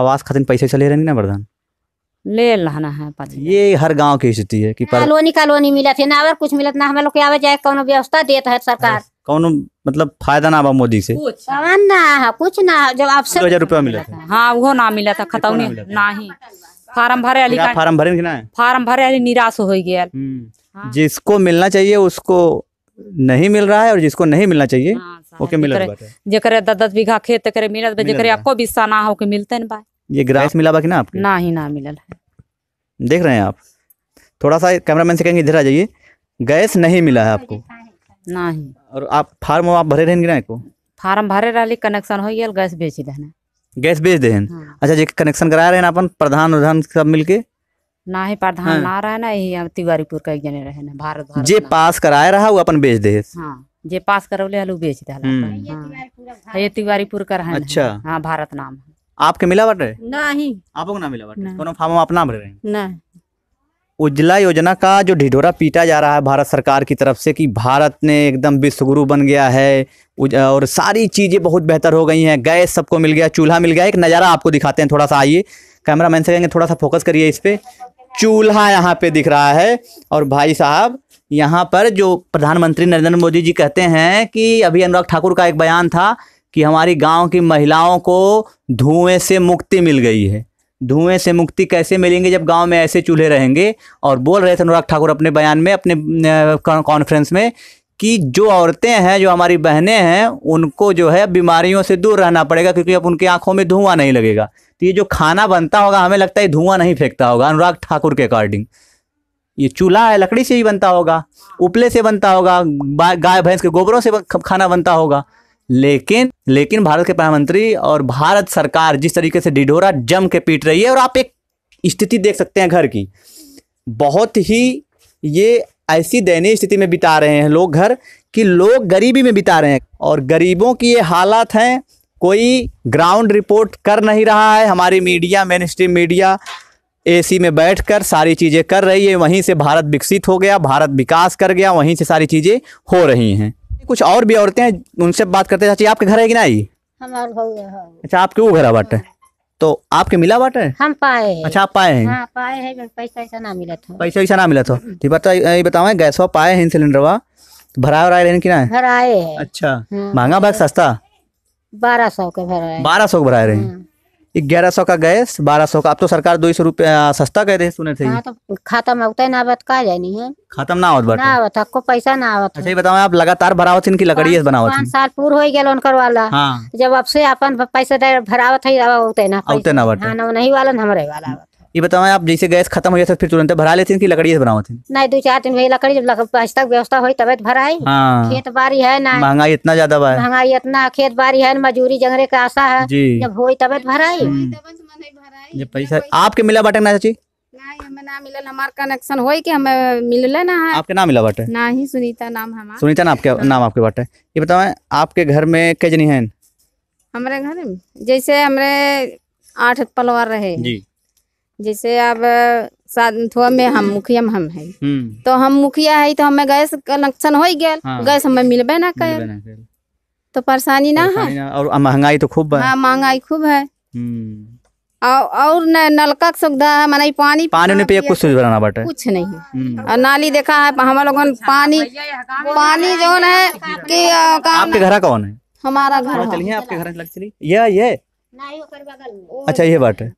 आवास खातिर पैसा वैसा ले रहे ना वरदान ले लहना है ये हर गांव की स्थिति है कि कॉलोनी कॉलोनी मिला है ना और कुछ मिलत ना हम लोग के आवे जाए कौन व्यवस्था देता है सरकार कौन मतलब फायदा ना बा मोदी से कुछ ना है कुछ ना जब आपसे दो हजार रुपया मिला था हाँ वो ना मिला था खतौनी ना ही फार्म भरे फार्म भरे फार्म भरे निराश हो गया हम्म। हाँ। जिसको मिलना चाहिए उसको नहीं मिल रहा है और जिसको नहीं मिलना चाहिए ओके मिल जकरे दस दस बीघा खेत करे मिलत जकरे आपको भी सना हो के मिलते ना ये ग्रास मिला बा कि ना आपके ना ही ना मिलल है देख रहे हैं आप थोड़ा सा कैमरामैन से कहेंगे इधर आ जाइए गैस नहीं मिला है आपको ना ही और आप फार्म आप भरे रहेंगे ना को फार्म भरे रही कनेक्शन हो गया गैस बेच देना गैस बेच देहन हाँ। अच्छा जी कनेक्शन करा रहे हैं अपन प्रधान उधान सब मिलके ना ही प्रधान हाँ। ना रहे ना ही तिवारीपुर का एक जने रहे ना भारत भारत जे पास कराए रहा वो अपन बेच दे हाँ जे पास करौले हलू बेच दे हम्म। हाँ। ये तिवारीपुर का रहे अच्छा हाँ भारत नाम आपके मिला बट रहे नहीं आप लोग ना मिला बट दोनों फार्म आप ना भर रहे नहीं उज्ज्वला योजना का जो ढिढोरा पीटा जा रहा है भारत सरकार की तरफ से कि भारत ने एकदम विश्वगुरु बन गया है और सारी चीज़ें बहुत बेहतर हो गई हैं गैस सबको मिल गया चूल्हा मिल गया एक नज़ारा आपको दिखाते हैं थोड़ा सा आइए कैमरा मैन से कहेंगे थोड़ा सा फोकस करिए इस पर चूल्हा यहाँ पे दिख रहा है और भाई साहब यहाँ पर जो प्रधानमंत्री नरेंद्र मोदी जी कहते हैं कि अभी अनुराग ठाकुर का एक बयान था कि हमारी गांव की महिलाओं को धुएं से मुक्ति मिल गई है धुएं से मुक्ति कैसे मिलेंगे जब गांव में ऐसे चूल्हे रहेंगे और बोल रहे थे अनुराग ठाकुर अपने बयान में अपने कॉन्फ्रेंस में कि जो औरतें हैं जो हमारी बहनें हैं उनको जो है बीमारियों से दूर रहना पड़ेगा क्योंकि अब उनकी आंखों में धुआं नहीं लगेगा तो ये जो खाना बनता होगा हमें लगता है धुआं नहीं फेंकता होगा अनुराग ठाकुर के अकॉर्डिंग ये चूल्हा है लकड़ी से ही बनता होगा उपले से बनता होगा गाय भैंस के गोबरों से खाना बनता होगा लेकिन लेकिन भारत के प्रधानमंत्री और भारत सरकार जिस तरीके से डिढोरा जम के पीट रही है और आप एक स्थिति देख सकते हैं घर की बहुत ही ये ऐसी दयनीय स्थिति में बिता रहे हैं लोग घर कि लोग गरीबी में बिता रहे हैं और गरीबों की ये हालात हैं कोई ग्राउंड रिपोर्ट कर नहीं रहा है हमारी media mainstream media AC में बैठकर सारी चीज़ें कर रही है वहीं से भारत विकसित हो गया भारत विकास कर गया वहीं से सारी चीज़ें हो रही हैं कुछ और भी औरतें हैं उनसे बात करते चाची आपके घर है कि ना आई अच्छा आपके वो घर है अच्छा, बाटे तो आपके मिला बाटे हम पाए अच्छा आप पाए हैं हाँ, पाए हैं पैसा ऐसा ना मिला था पैसा ऐसा ना मिला था तो ये बताओ गैसवा पाए हैं सिलेंडर वा भराए वराए रहने की ना भराए अच्छा हाँ। महंगा भाग सस्ता बारह सौ के भरा रहे हैं हम्म। ग्यारह सौ का गैस बारह सौ का अब तो सरकार दो सौ रूपये सस्ता कह रहे सुने थे हाँ, तो खाता में उतना आवत का जानी है खाता ना आवत ना तो। आवत आपको पैसा ना आवत अच्छा बताओ आप लगातार भरावत इनकी लकड़ी बनावत पाँच साल पूर हो गया उनकर वाला हाँ। जब अब से अपन पैसा भरावत है उतना उतना हाँ, नहीं वाला हमारे वाला ये बताओ आप जैसे गैस खत्म हो जाता तो फिर तुरंत भरा लेते हैं कि लकड़ी से बनाते हैं नहीं दो चार दिन वही लकड़ी जब आज तक व्यवस्था हुई तबियत भरा है हाँ। खेत बारी है ना महंगाई इतना ज्यादा महंगाई इतना खेत बारी है मजूरी जंगरे का आशा है जब हुई तब भराई जब पैसा आपके मिला बाटक ना चाची हमें ना मिला कनेक्शन हुई कि हमें मिलल ना है आपके नाम मिला बाटे ना ही सुनीता नाम हमारा सुनीता नाम आपके नाम आपके बाटे ये बताओ आपके घर में कई है हमारे घर में जैसे हमारे आठ पलवार रहे जी जैसे अब साधुआ में हम मुखिया में हम है हम्म। तो हम मुखिया है तो हमें गैस कनेक्शन हो गया हाँ। गैस हमें मिलबे ना कर तो परेशानी ना है और महंगाई तो खूब हाँ महंगाई खूब है हम्म। और और न नलका की सुविधा है माना पानी पानी पे कुछ बनाना कुछ नहीं हम्म। और नाली देखा है हम लोग पानी पानी जो है कि आपके घर कौन है हमारा घर चलिए आपके घर लग चलिए ये ये अच्छा ये बात है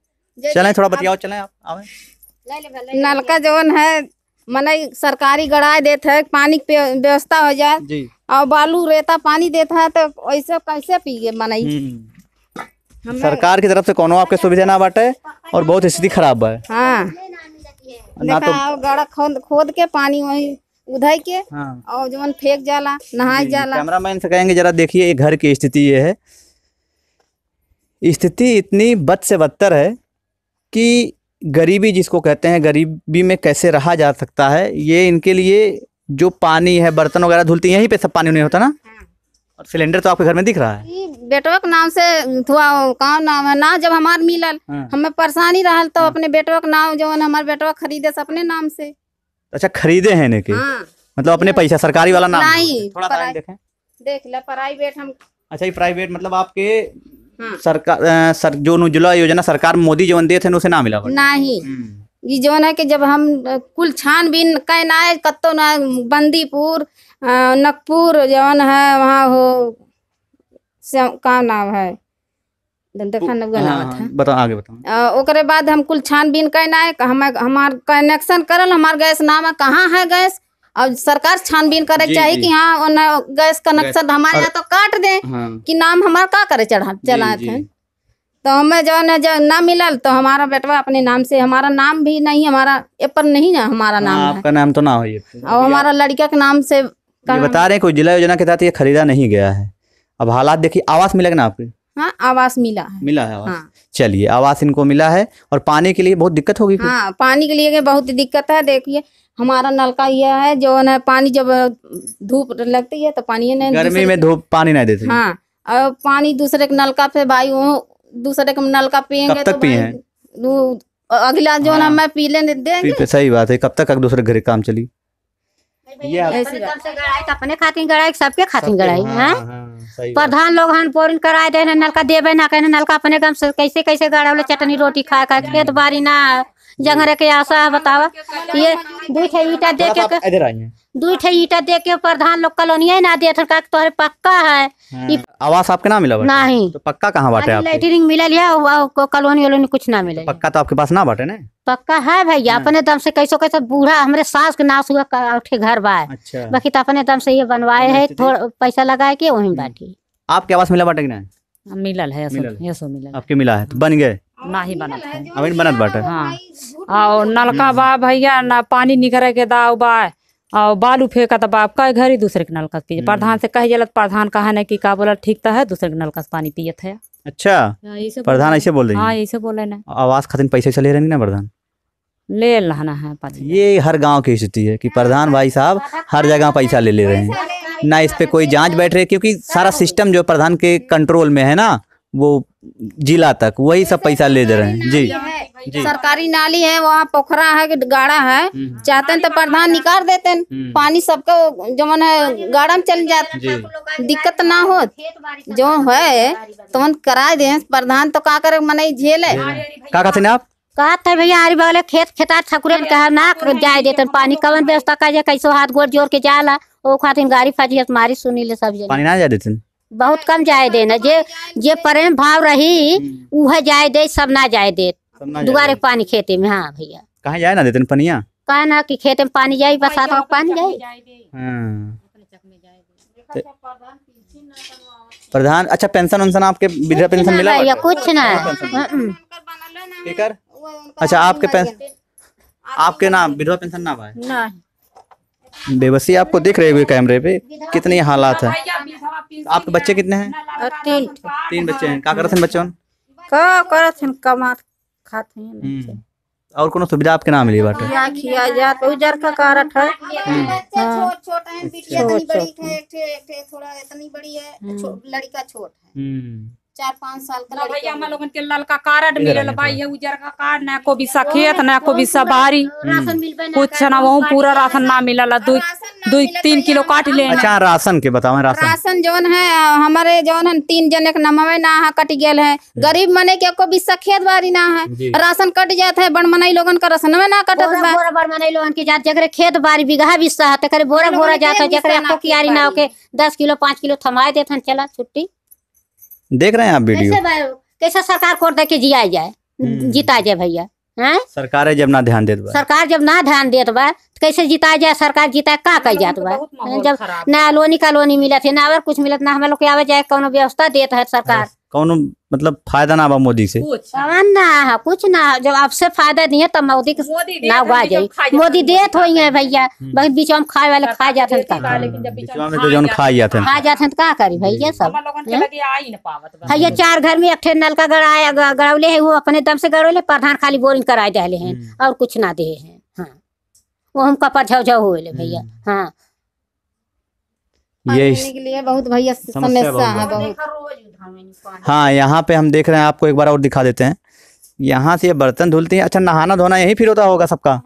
चले थोड़ा बतियाओ चले आप आवे नलका जोन है मन सरकारी गड़ाए देते है पानी की व्यवस्था हो जाए और बालू रेता पानी देता है तो ऐसे कैसे पिए मन हम्म। सरकार की तरफ से कोनो आपके सुविधा ना बाटे और बहुत स्थिति खराब है हाँ तो गड़ा खोद खोद के पानी वही उधर के हाँ। और जो फेंक जाला नहा जाला कैमरा मैन से कहेंगे जरा देखिए घर की स्थिति ये है स्थिति इतनी बद से बदतर है कि गरीबी जिसको कहते हैं गरीबी में कैसे रहा जा सकता है ये इनके लिए जो पानी है बर्तन वगैरह धुलती यहीं पे सब पानी नहीं होता ना और सिलेंडर तो आपके घर में दिख रहा है बेटवा के नाम से धुआ कौन नाम है ना जब हमार मिलल हाँ। हमें परेशानी रहा तो हाँ। अपने बेटवा के नाम जो हमारे बेटवा खरीदे से अपने नाम से अच्छा खरीदे हैं इनके हाँ। मतलब अपने पैसा सरकारी वाला नाम नहीं थोड़ा देखें देख लो प्राइवेट हम अच्छा ये प्राइवेट मतलब आपके हाँ। सरकार सर जो उज्ज्वला योजना सरकार मोदी जीवन दिए थे उसे ना मिला नहीं हम्म। ये जो है कि जब हम कुल छानबीन कै ना है कत्तो ना बंदीपुर नकपुर जवन है वहाँ हो का नाम है तो- हाँ, हाँ, बताओ आगे बताओ ओकरे बाद हम कुल छानबीन कहना है हमार कनेक्शन करल हमार गैस नाम है कहाँ है गैस अब सरकार छानबीन करे चाहे कि हाँ गैस कनेक्शन हमारे यहाँ तो काट दे हाँ। कि नाम हमारा का करे चढ़ा चलाते थे तो हमें जो है जो ना मिलल तो हमारा बेटवा अपने नाम से हमारा नाम भी नहीं हमारा ये पर नहीं ना हमारा नाम आ, हाँ, आपका नाम तो ना हो ये और हमारा लड़का के नाम से बता रहे हैं कोई जिला योजना के तहत ये खरीदा नहीं गया है अब हालात देखिए आवास मिलेगा ना आपको हाँ आवास मिला है मिला है आवास हाँ। चलिए आवास इनको मिला है और पानी के लिए बहुत दिक्कत होगी हाँ पानी के लिए बहुत दिक्कत है देखिए हमारा नलका यह है जो न पानी जब धूप लगती है तो पानी नहीं गर्मी में धूप पानी नहीं देते हाँ और पानी दूसरे के नलका पे भाई वो दूसरे के नलका पियेंगे तो तक तो पिए अगला जो हाँ। ना मैं पी लेने दे सही बात है कब तक दूसरे घर काम चली अपने खातिर गड़ाई सबके खातिर गड़ाई है हाँ, हाँ? हाँ, प्रधान लोग हन बोरिंग कराए दे नलका देवे ना कहने नलका अपने गम से कैसे कैसे गड़ा चटनी रोटी खा खा खेत बाड़ी ना जंगरे के आशा है बतावा ये दू ईटा दे के दूठे ईटा दे के प्रधान लोग कलोनिया ना दे का तोहरे पक्का है हाँ। आवास आपके ना मिला नहीं तो पक्का कहाँ बाटे आप लेटरिंग मिलल है कलोनी वलोनी कुछ ना मिले तो पक्का तो आपके पास ना बाटे ना पक्का है भैया हाँ। अपने दम से कैसो कैसे बूढ़ा हमारे सास के नाश हुआ उठे घर बाय अच्छा। बाकी तो अपने दम से ये बनवाए है थोड़ा पैसा लगाए के वही हम्म। बाटी आपके आवास मिला बाटे की ना मिलल है मिला आपके मिला है तो बन गए ना ही बनत है अभी बनत बाटे हाँ और नलका बा भैया ना पानी निकरे के दाव बा और बालू फेंका तो बाप का घर ही दूसरे के नलका पी हम्म। प्रधान से कह जलत प्रधान कहा ना की का बोला ठीक तो है दूसरे के नलका से पानी पियत है अच्छा हाँ, प्रधान ऐसे बोल रही हाँ ऐसे बोले ना आवास खातिर पैसे चले रहे ना प्रधान ले लहना है ये हर गांव की स्थिति है कि प्रधान भाई साहब हर जगह पैसा ले ले रहे हैं ना इस पे कोई जांच बैठ रही है क्योंकि सारा सिस्टम जो प्रधान के कंट्रोल में है ना वो जिला तक वही सब पैसा ले दे रहे हैं जी जी। सरकारी नाली है वहाँ पोखरा है गाड़ा है हम्म, हम्म। चाहते हैं तो प्रधान निकाल देते हैं हम्म। पानी सबको जो मन है गाड़ा में चल जाते दिक्कत ना हो जो है तो मन करा दे प्रधान तो का करे मन झेल है का कहते आप कहा था भैया हमारे बगल खेत खेता ठाकुर ना जाए देते पानी कवन व्यवस्था का कैसे हाथ गोड़ जोड़ के जाला वो खातिर गाड़ी फाजी मारी सुनी ले सब पानी ना जाए देते बहुत कम जाए दे ना जे जे प्रेम भाव रही वह हम्म। जाए दे सब ना जाए दे दुआरे पानी खेते में हाँ भैया कहा जाए ना देते पनिया कहा ना कि खेत में पानी जाए बरसात में पानी जाए हाँ। प्रधान अच्छा पेंशन उनसन आपके विधवा पेंशन मिला या हम्म, हम्म। कुछ ना अच्छा आपके पेंशन आपके नाम विधवा पेंशन ना भाई बेबसी आपको दिख रहे कैमरे पे कितने हालात है आपके बच्चे कितने हैं तीन तीन बच्चे हैं क्या करते हैं बच्चों का हैं हैं हम्म। और कोनो सुविधा आपके नाम मिली बाटे या तो का कारट हम्म। हाँ। अच्छा, है छोट छोट बिटिया इतनी बड़ी है थोड़ा इतनी बड़ी है हम्म। लड़का छोट है चार पाँच साल का भैया हम लोग के ललका कार्ड मिलल भाई है उजर का कार्ड ना को भी सखेत ना को भी सवारी कुछ ना वो पूरा राशन ना मिलल दो दो तो तीन किलो काट ले अच्छा राशन के बताओ राशन राशन जोन है हमारे जोन है तीन जन एक नमवे ना है कट गेल है गरीब मने के को भी सखियत बारी ना है राशन कट जात है बड़ मनाई लोगन का राशन में ना कटत है बोरा बड़ मनाई लोगन की जात जकरे खेत बारी बिगा भी सह तकरे बोरा बोरा जात है जकरे को कियारी ना होके 10 किलो 5 किलो थमाए देत चला छुट्टी देख रहे हैं आप वीडियो कैसे सरकार को देख के जिया जाए हम्म। जीता जाए भैया सरकार जब ना ध्यान देत सरकार जब ना ध्यान देत बा तो कैसे जीता जाए सरकार जीता का कह जात बा जब ना लोनी का लोनी मिलत है ना और कुछ मिलत ना हम लोग के आवे जाए कौन व्यवस्था देत है सरकार कौन मतलब फायदा ना बा मोदी से हाँ ना हाँ, कुछ ना जब आपसे फायदा दिए तब मोदी के ना हुआ जाये मोदी देत तो हो तो भैया हम्म। बस बीचवा में खाए वाले खा जाते हैं बीचवा में तो जौन खा जाते हैं खा जाते हैं तो का करी भैया सब भैया चार घर में अठे नल का गड़ाया गड़ौले है वो अपने दम से गड़ौले प्रधान खाली बोरिंग कराए दहले हैं हम्म। और कुछ ना दे हैं हाँ वो हम कपड़ झौझौ हो भैया हम्म। हाँ ये के लिए बहुत भैया समस्या है बहुत हाँ यहाँ पे हम देख रहे हैं आपको एक बार और दिखा देते हैं यहाँ से ये बर्तन धुलते हैं अच्छा नहाना धोना यहीं फिर होता होगा सबका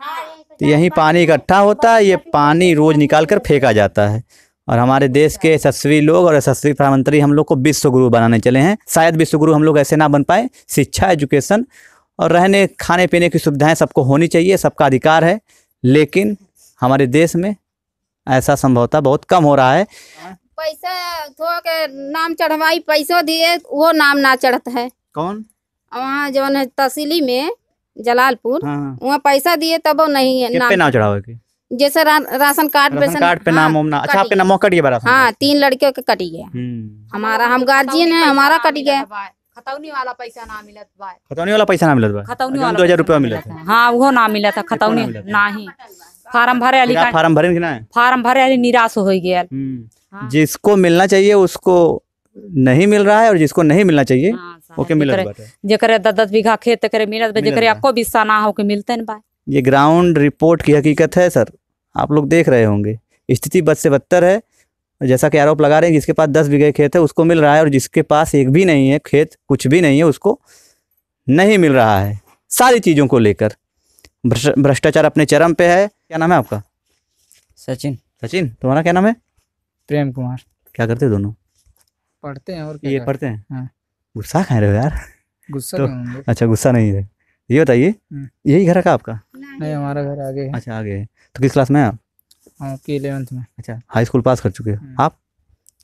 तो यहीं पानी इकट्ठा होता है ये पानी रोज़ निकाल कर फेंका जाता है और हमारे देश के यशस्वी लोग और यशस्वी प्रधानमंत्री हम लोग को विश्व गुरु बनाने चले हैं शायद विश्व गुरु हम लोग ऐसे ना बन पाए शिक्षा एजुकेशन और रहने खाने पीने की सुविधाएं सबको होनी चाहिए सबका अधिकार है लेकिन हमारे देश में ऐसा संभवता बहुत कम हो रहा है पैसे थो के नाम चढ़वाई पैसो दिए वो नाम ना चढ़ता है कौन वहाँ जो है तहसीली में जलालपुर हाँ।, हाँ। वहाँ पैसा दिए तब वो नहीं है नाम, नाम चढ़ावे जैसे रा, राशन कार्ड राशन कार्ड पे हाँ, नाम हाँ, अच्छा आपके नाम कट गया हाँ तीन लड़कियों के कट गया हम्म। हमारा हम गार्जियन है हमारा कट गया खतौनी वाला पैसा ना मिलत बा खतौनी वाला पैसा ना मिलत बा खतौनी वाला दो रुपया मिलत हाँ वो ना मिला था खतौनी ना ही फार्म भरे फार्म भरे फार्म भरे निराश हो गया हम्म। हाँ। जिसको मिलना चाहिए उसको नहीं मिल रहा है और जिसको नहीं मिलना चाहिए हाँ, ओके मिल है जेकरे दस दस बीघा खेत करे जेकरे आपको बिस्सा ना हो के मिलते ना ये ग्राउंड रिपोर्ट की हकीकत है सर आप लोग देख रहे होंगे स्थिति बद से बदतर है जैसा कि आरोप लगा रहे हैं जिसके पास दस बीघे खेत है उसको मिल रहा है और जिसके पास एक भी नहीं है खेत कुछ भी नहीं है उसको नहीं मिल रहा है सारी चीज़ों को लेकर भ्रष्टाचार अपने चरम पे है क्या नाम है आपका सचिन सचिन तुम्हारा क्या नाम है प्रेम कुमार क्या करते हैं दोनों पढ़ते हैं और क्या ये करते? पढ़ते हैं हाँ। गुस्सा खाए रहे हो यार गुस्सा तो, अच्छा गुस्सा नहीं है ये बताइए हम्म। यही घर है आपका नहीं हमारा घर आगे है अच्छा आगे है तो किस क्लास में आप हाँ में अच्छा हाई स्कूल पास कर चुके हो हम्म। आप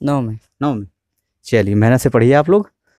नौ में नौ में चलिए मेहनत से पढ़िए आप लोग